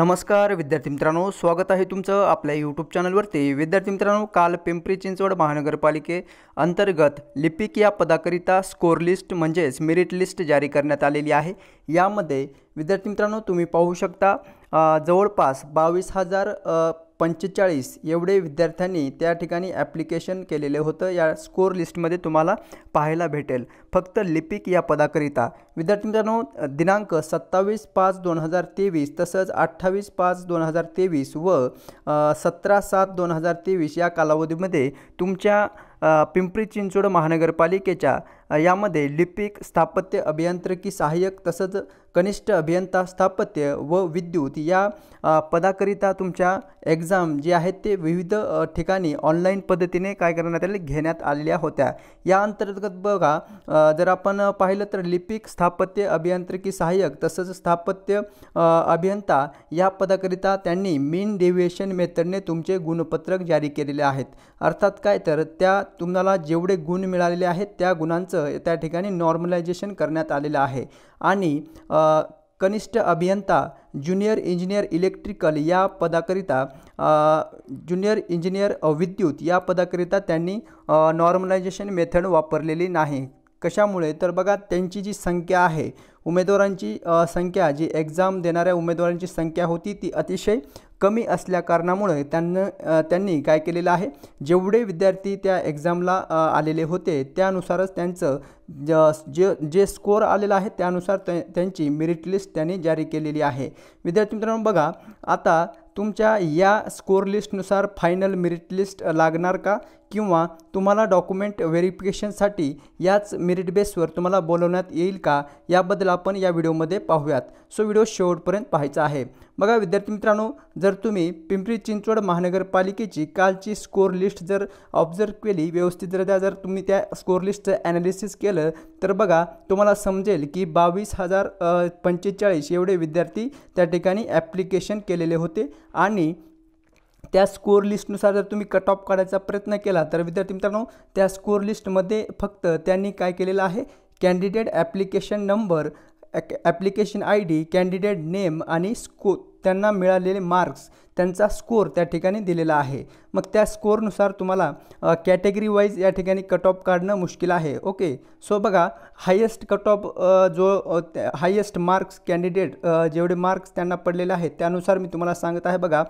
नमस्कार विद्यार्थी मित्रांनो स्वागत आहे तुमचं आपल्या यूट्यूब चॅनलवरती विद्यार्थी मित्रांनो काल पिंपरी चिंचवड महानगरपालिके अंतर्गत लिपिक या पदाकरिता स्कोर लिस्ट म्हणजेच मेरिट लिस्ट जारी करण्यात आलेली आहे यामध्ये विद्यार्थी मित्रांनो तुम्ही पाहू शकता जवळपास बावीस हजार पंचेचाळीस एवढे विद्यार्थ्यांनी त्या ठिकाणी ॲप्लिकेशन केलेले होतं या स्कोर लिस्टमध्ये तुम्हाला पाहायला भेटेल फक्त लिपिक या पदाकरिता विद्यार्थी मित्रांनो दिनांक सत्तावीस पाच दोन हजार तेवीस तसंच अठ्ठावीस पाच दोन हजार तेवीस व सतरा सात दोन हजार तेवीस या कालावधीमध्ये तुमच्या पिंपरी चिंचवड महानगरपालिकेच्या यामध्ये लिपिक स्थापत्य अभियांत्रिकी सहाय्यक तसंच कनिष्ठ अभियंता स्थापत्य व विद्युत या पदाकरिता तुमच्या एक्झाम जे आहेत ते विविध ठिकाणी ऑनलाईन पद्धतीने काय करण्यात आले घेण्यात आलेल्या होत्या या अंतर्गत बघा जर आपण पाहिलं तर लिपिक स्थापत्य अभियांत्रिकी सहाय्यक तसंच स्थापत्य अभियंता या पदाकरिता त्यांनी मीन डेव्हिएशन मेथडने तुमचे गुणपत्रक जारी केलेले आहेत अर्थात काय तर त्या तुम्हाला जेवढे गुण मिळालेले आहेत त्या गुणांचं त्या ठिकाणी नॉर्मलायझेशन करण्यात आलेलं आहे आणि कनिष्ठ अभियंता ज्युनियर इंजिनियर इलेक्ट्रिकल या पदाकरिता ज्युनियर इंजिनियर विद्युत या पदाकरिता त्यांनी नॉर्मलायझेशन मेथड वापरलेली नाही कशामुळे तर बघा त्यांची जी संख्या आहे उमेदवारांची संख्या जी एक्झाम देणाऱ्या उमेदवारांची संख्या होती ती अतिशय कमी असल्या कारणामुळे त्यांना त्यांनी काय केलेलं आहे जेवढे विद्यार्थी त्या एक्झामला आलेले होते त्यानुसारच त्यांचं ज जे जे स्कोअर आलेलं आहे त्यानुसार त्यांची मेरिट लिस्ट त्यांनी जारी केलेली आहे विद्यार्थी मित्रांनो बघा आता तुमच्या या स्कोअर लिस्टनुसार फायनल मेरिट लिस्ट लागणार का किंवा तुम्हाला डॉक्युमेंट व्हेरिफिकेशनसाठी याच मेरिट बेसवर तुम्हाला बोलवण्यात येईल का याबद्दल आपण या व्हिडिओमध्ये पाहूयात सो व्हिडिओ शेवटपर्यंत पाहायचा आहे बघा विद्यार्थी मित्रांनो जर तुम्ही पिंपरी चिंचवड महानगरपालिकेची कालची स्कोर लिस्ट जर ऑब्झर्व केली व्यवस्थित जर जर तुम्ही त्या स्कोर लिस्टचं ॲनालिसिस केलं तर बघा तुम्हाला समजेल की बावीस हजार पंचेचाळीस एवढे विद्यार्थी त्या ठिकाणी ॲप्लिकेशन केलेले होते आणि त्या स्कोअर लिस्टनुसार जर तुम्ही कट ऑफ काढायचा प्रयत्न केला तर विद्यार्थी मित्रांनो त्या स्कोअर लिस्टमध्ये फक्त त्यांनी काय केलेलं आहे candidate application number application I D candidate name आणि स्को त्यांना मिळालेले मार्क्स त्यांचा स्कोर त्या ठिकाणी दिलेला आहे मग त्या स्कोअरनुसार तुम्हाला कॅटेगरी वाईज या ठिकाणी कट ऑफ काढणं मुश्किल आहे ओके सो बघा हायेस्ट कट ऑफ जो हायेस्ट मार्क्स कॅन्डिडेट जेवढे मार्क्स त्यांना पडलेले आहेत त्यानुसार मी तुम्हाला सांगत आहे बघा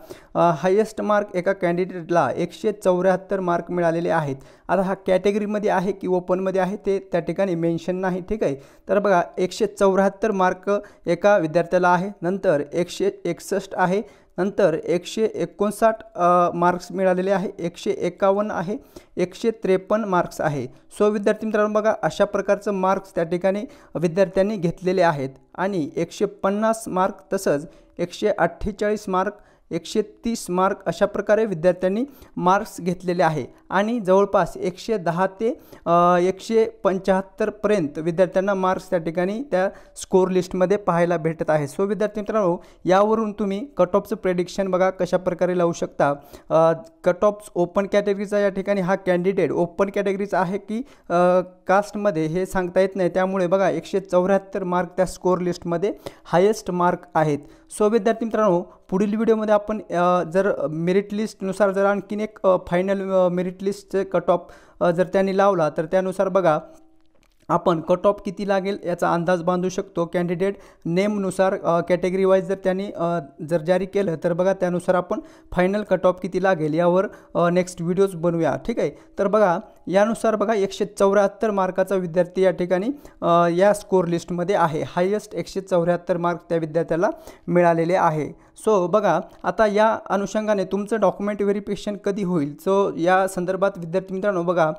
हायेस्ट मार्क एका कॅन्डिडेटला एकशे चौऱ्याहत्तर मार्क मिळालेले आहेत आता हा कॅटेगरीमध्ये आहे की ओपनमध्ये आहे ते त्या ठिकाणी मेन्शन नाही ठीक आहे तर बघा एकशे चौऱ्याहत्तर मार्क एका विद्यार्थ्याला आहे नंतर एकशे एकसष्ट आहे नंतर एकशे एकोणसाठ मार्क्स मिळालेले आहे एकशे एकावन्न आहे एकशे त्रेपन्न मार्क्स आहे सो विद्यार्थी मित्रांनो बघा अशा प्रकारचं मार्क्स त्या ठिकाणी विद्यार्थ्यांनी घेतलेले आहेत आणि एकशे पन्नास मार्क तसंच एकशे अठ्ठेचाळीस मार्क एकशे तीस मार्क अशा प्रकारे विद्यार्थ्यांनी मार्क्स घेतलेले आहे आणि जवळपास एकशे दहा ते एकशे पंच्याहत्तरपर्यंत विद्यार्थ्यांना मार्क्स त्या ठिकाणी त्या स्कोर लिस्टमध्ये पाहायला भेटत आहे सो विद्यार्थी मित्रांनो यावरून तुम्ही कट ऑफचं प्रेडिक्शन बघा कशा प्रकारे लावू शकता कट ऑफ ओपन कॅटेगरीचा या ठिकाणी हा कॅन्डिडेट ओपन कॅटेगरीचा आहे की कास्टमध्ये हे सांगता येत नाही त्यामुळे बघा एकशे चौऱ्याहत्तर मार्क त्या स्कोर लिस्टमध्ये हायेस्ट मार्क आहेत सो विद्यार्थी मित्रांनो पुढील व्हिडिओमध्ये आपण जर मेरिट लिस्टनुसार जर आणखीन एक फायनल मेरिट लिस्टचे कट ऑफ जर त्यांनी लावला तर त्यानुसार बघा आपण कट ऑफ किती लागेल याचा अंदाज बांधू शकतो कॅन्डिडेट नेमनुसार कॅटेगरी वाईज जर त्यांनी जर जारी केलं तर बघा त्यानुसार आपण फायनल कट ऑफ किती लागेल यावर नेक्स्ट व्हिडिओज बनवूया ठीक आहे तर बघा यानुसार बघा एकशे चौऱ्याहत्तर मार्काचा विद्यार्थी या ठिकाणी या स्कोर लिस्टमध्ये आहे हायेस्ट एकशे चौऱ्याहत्तर मार्क त्या विद्यार्थ्याला मिळालेले आहे सो बघा आता या अनुषंगाने तुमचं डॉक्युमेंट व्हेरिफिकेशन कधी होईल सो या संदर्भात विद्यार्थी मित्रांनो बघा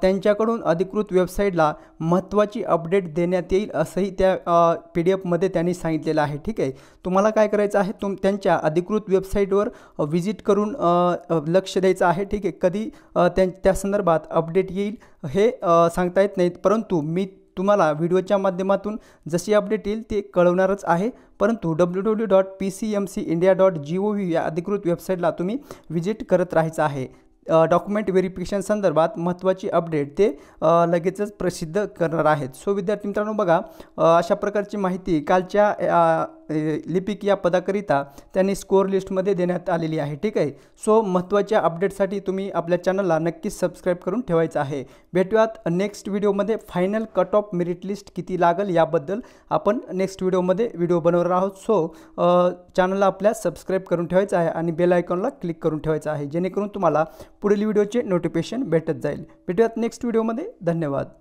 त्यांच्याकडून अधिकृत वेबसाईटला महत्त्वाची अपडेट देण्यात येईल असंही त्या पी डी एफमध्ये त्यांनी सांगितलेलं आहे ठीक आहे तुम्हाला काय करायचं आहे तुम त्यांच्या अधिकृत वेबसाईटवर व्हिजिट करून लक्ष द्यायचं आहे ठीक आहे कधी त्या त्या संदर्भात अपडेट येईल हे सांगता येत नाहीत परंतु मी तुम्हाला व्हिडिओच्या माध्यमातून जशी अपडेट येईल ते कळवणारच आहे परंतु W W dot P C M C India dot G O V या अधिकृत वेबसाईटला तुम्ही व्हिजिट करत राहायचं आहे डॉक्युमेंट व्हेरिफिकेशन संदर्भात महत्त्वाची अपडेट ते लगेचच प्रसिद्ध करणार आहेत सो विद्यार्थी मित्रांनो बघा अशा प्रकारची माहिती कालच्या लिपिक या पदाकरिता त्यांनी स्कोअर लिस्टमध्ये देण्यात आलेली आहे ठीक आहे सो महत्त्वाच्या अपडेटसाठी तुम्ही आपल्या चॅनलला नक्कीच सबस्क्राईब करून ठेवायचं आहे भेटूयात नेक्स्ट व्हिडिओमध्ये final cut off merit list किती लागेल याबद्दल आपण नेक्स्ट व्हिडिओमध्ये व्हिडिओ बनवणार आहोत सो चॅनलला आपल्या सबस्क्राईब करून ठेवायचं आहे आणि बेल आयकॉनला क्लिक करून ठेवायचं आहे जेणेकरून तुम्हाला पुढील व्हिडिओचे नोटिफिकेशन भेटत जाईल भेटूयात नेक्स्ट व्हिडिओमध्ये धन्यवाद